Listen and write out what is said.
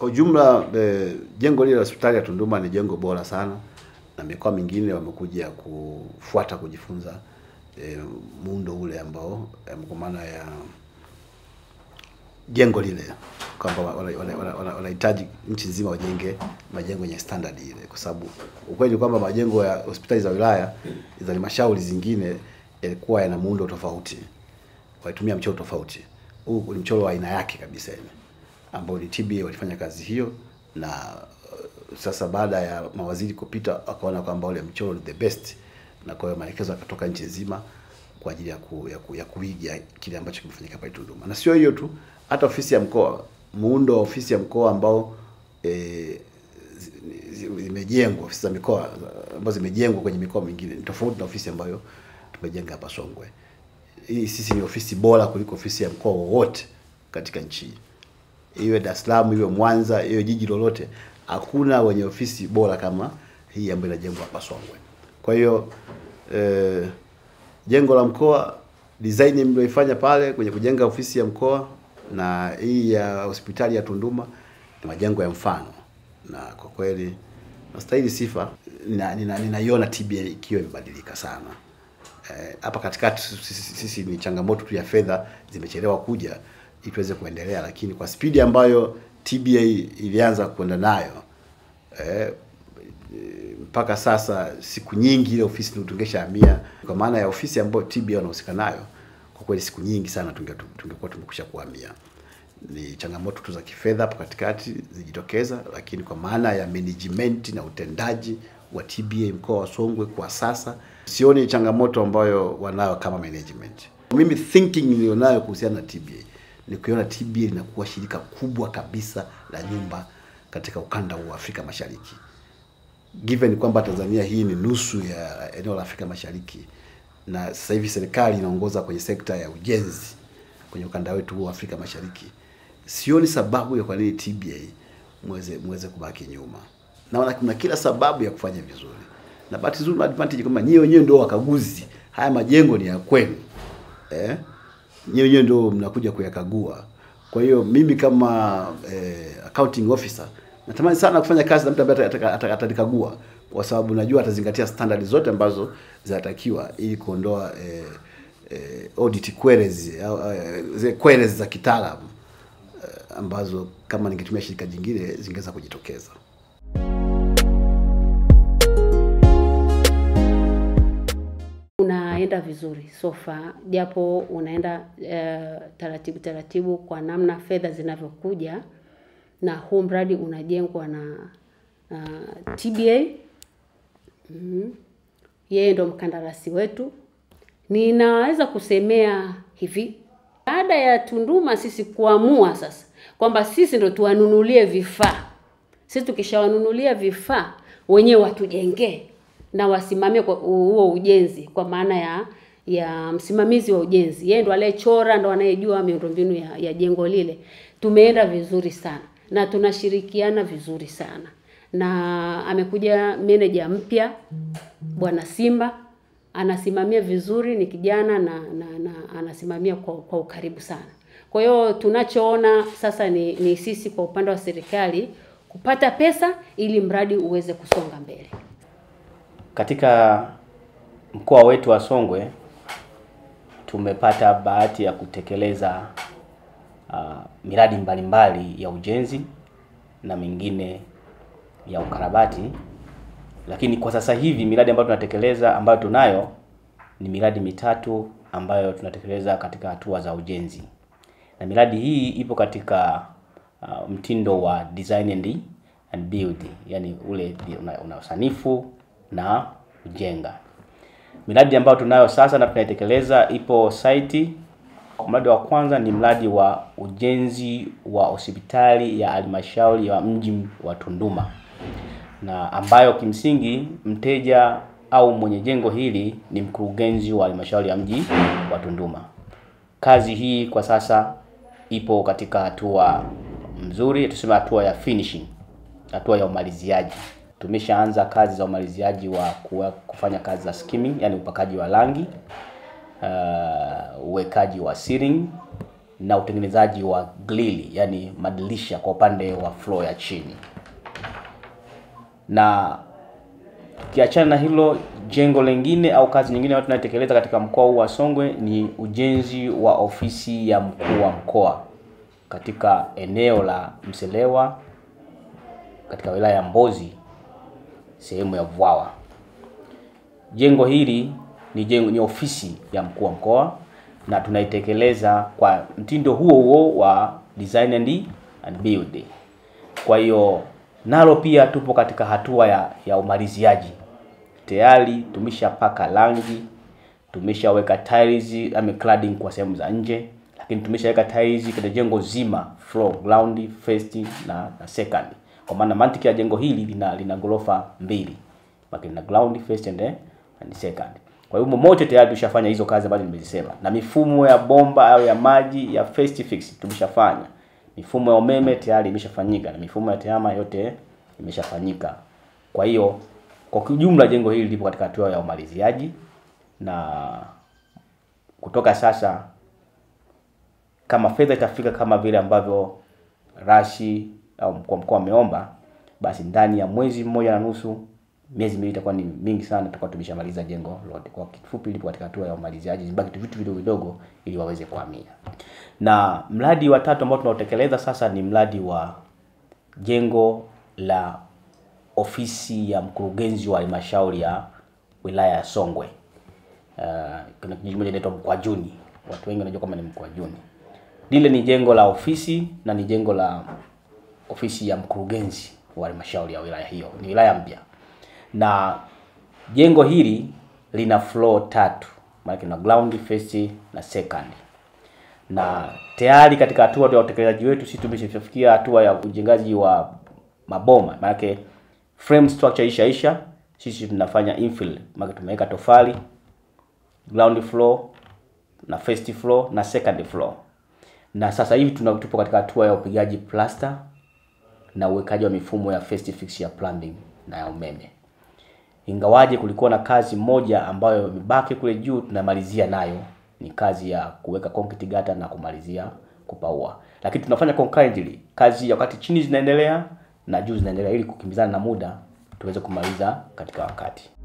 Kwa ujumla e, jengo lile la hospitali ya Tunduma ni jengo bora sana, na mikoa mingine wamekuja kufuata kujifunza e, muundo ule ambao e, kwa maana ya jengo lile kwamba wanahitaji nchi nzima wajenge majengo yenye standard ile, kwa sababu ukweli kwamba majengo ya hospitali za wilaya za halmashauri zingine yalikuwa e, yana muundo tofauti, walitumia mchoro tofauti. Huu ni mchoro wa aina yake kabisa ile ambao ni TBA walifanya kazi hiyo, na uh, sasa baada ya mawaziri kupita wakaona kwamba ule mchoro ni the best, na kwa hiyo maelekezo akatoka nchi nzima kwa ajili ya, ku, ya, ku, ya kuiga kile ambacho kimefanyika pale Tunduma. Na sio hiyo tu, hata ofisi ya mkoa, muundo wa ofisi ya mkoa ambao e, zimejengwa ofisi za mikoa ambazo zimejengwa kwenye mikoa mingine ni tofauti na ofisi ambayo tumejenga hapa Songwe. Hii sisi ni ofisi bora kuliko ofisi ya mkoa wowote katika nchi hii iwe Dar es Salaam, iwe Mwanza, iwe jiji lolote, hakuna wenye ofisi bora kama hii ambayo inajengwa hapa Songwe. Kwa hiyo eh, jengo la mkoa design mlioifanya pale kwenye kujenga ofisi ya mkoa na hii ya hospitali ya Tunduma ni majengo ya mfano, na kwa kweli nastahili sifa. Ninaiona nina, nina TBA ikiwa imebadilika sana eh, hapa eh, katikati sisi, sisi ni changamoto tu ya fedha zimechelewa kuja ili tuweze kuendelea, lakini kwa spidi ambayo TBA ilianza kwenda nayo eh, mpaka sasa siku nyingi ile ofisi tungeshahamia, kwa maana ya ofisi ambayo TBA wanahusika nayo, kwa kweli siku nyingi sana tungekuwa tunge tumekwisha kuhamia. Ni changamoto tu za kifedha hapo katikati zijitokeza, lakini kwa maana ya management na utendaji wa TBA mkoa wa Songwe kwa sasa sioni changamoto ambayo wanayo kama management. Mimi thinking nilionayo kuhusiana na TBA ni kuiona TBA linakuwa shirika kubwa kabisa la nyumba katika ukanda wa Afrika Mashariki, given kwamba Tanzania hii ni nusu ya eneo la Afrika Mashariki, na sasa hivi serikali inaongoza kwenye sekta ya ujenzi kwenye ukanda wetu wa Afrika Mashariki. Sioni sababu ya kwa nini TBA muweze muweze kubaki nyuma. Naona kuna kila sababu ya kufanya vizuri, na bahati nzuri na advantage kwamba nyie wenyewe ndio wakaguzi, haya majengo ni ya kwenu eh? nyewe nyewe ndio mnakuja kuyakagua. Kwa hiyo mimi kama eh, accounting officer natamani sana kufanya kazi na mtu ambaye atanikagua kwa sababu najua atazingatia standard zote ambazo zinatakiwa ili kuondoa eh, eh, audit queries au eh, queries za kitaalamu eh, ambazo kama ningetumia shirika jingine zingeweza kujitokeza. vizuri sofa, japo unaenda uh, taratibu taratibu kwa namna fedha zinavyokuja, na huu mradi unajengwa na uh, eh, TBA mm. Mm-hmm, yeye ndo mkandarasi wetu. Ninaweza kusemea hivi, baada ya Tunduma sisi kuamua sasa kwamba sisi ndo tuwanunulie vifaa, sisi tukishawanunulia vifaa wenyewe watujengee na wasimamie huo ujenzi kwa maana ya ya msimamizi wa ujenzi, yeye ndo aliyechora, ndo anayejua miundombinu ya, ya jengo lile. Tumeenda vizuri sana na tunashirikiana vizuri sana na amekuja meneja mpya bwana Simba anasimamia vizuri, ni kijana na, na, na anasimamia kwa, kwa ukaribu sana. Kwa hiyo tunachoona sasa ni, ni sisi kwa upande wa serikali kupata pesa ili mradi uweze kusonga mbele. Katika mkoa wetu wa Songwe tumepata bahati ya kutekeleza uh, miradi mbalimbali mbali ya ujenzi na mingine ya ukarabati, lakini kwa sasa hivi miradi ambayo tunatekeleza ambayo tunayo ni miradi mitatu ambayo tunatekeleza katika hatua za ujenzi, na miradi hii ipo katika uh, mtindo wa design and, and build, yani ule una, una na kujenga. Miradi ambayo tunayo sasa na tunaitekeleza ipo saiti. Mradi wa kwanza ni mradi wa ujenzi wa hospitali ya halmashauri ya mji wa Tunduma na ambayo kimsingi mteja au mwenye jengo hili ni mkurugenzi wa halmashauri ya mji wa Tunduma. Kazi hii kwa sasa ipo katika hatua mzuri, tuseme hatua ya finishing, hatua ya umaliziaji tumeshaanza kazi za umaliziaji wa kuwa, kufanya kazi za skimming, yani upakaji wa rangi uh, uwekaji wa ceiling na utengenezaji wa grili, yani madirisha kwa upande wa floor ya chini. Na kiachana na hilo, jengo lingine au kazi nyingine ambayo tunaitekeleza katika mkoa huu wa Songwe ni ujenzi wa ofisi ya mkuu wa mkoa katika eneo la Mselewa katika wilaya ya Mbozi sehemu ya Vwawa. Jengo hili ni jengo, ni ofisi ya mkuu wa mkoa na tunaitekeleza kwa mtindo huo huo wa design and, build. Kwa hiyo nalo pia tupo katika hatua ya, ya umaliziaji tayari tumeshapaka rangi, tumeshaweka tiles ama cladding kwa sehemu za nje, lakini tumeshaweka tiles kwenye jengo zima, floor, ground, first na, na second kwa maana mantiki ya jengo hili lina lina ghorofa mbili, maana lina ground first and, and second. Kwa hiyo mote tayari tushafanya hizo kazi ambazo nimezisema, na mifumo ya bomba au ya maji ya first fix tumeshafanya, mifumo ya umeme tayari imeshafanyika na mifumo ya tehama yote imeshafanyika. Kwa hiyo kwa kijumla jengo hili lipo katika hatua ya umaliziaji na kutoka sasa, kama fedha itafika kama vile ambavyo rashi au mkuu wa mkoa ameomba, basi ndani ya mwezi mmoja na nusu, miezi miwili itakuwa ni mingi sana, tutakuwa tumeshamaliza jengo lote. Kwa kifupi, lipo katika hatua ya umaliziaji, zibaki vitu vidogo vidogo ili waweze kuhamia. Na mradi wa tatu ambao tunaotekeleza sasa ni mradi wa jengo la ofisi ya mkurugenzi wa halmashauri ya wilaya ya Songwe. Uh, kuna kijiji kimoja inaitwa Mkwajuni, watu wengi wanajua kama ni Mkwajuni. Lile ni jengo la ofisi na ni jengo la ofisi ya mkurugenzi wa halmashauri ya wilaya hiyo, ni wilaya mpya, na jengo hili lina floor tatu, maana na ground, first na second na tayari katika hatua ya utekelezaji wetu sisi tumeshafikia hatua ya ujengaji wa maboma, maanake frame structure ishaisha, sisi tunafanya infill, maana tumeweka tofali ground floor na first floor na second floor, na sasa hivi tunatupo katika hatua ya upigaji plaster na uwekaji wa mifumo ya first fixture plumbing na ya umeme. Ingawaje kulikuwa na kazi moja ambayo imebaki kule juu, tunamalizia nayo ni kazi ya kuweka concrete gata na kumalizia kupaua, lakini tunafanya concurrently kazi ya wakati chini zinaendelea na juu zinaendelea, ili kukimbizana na muda tuweze kumaliza katika wakati.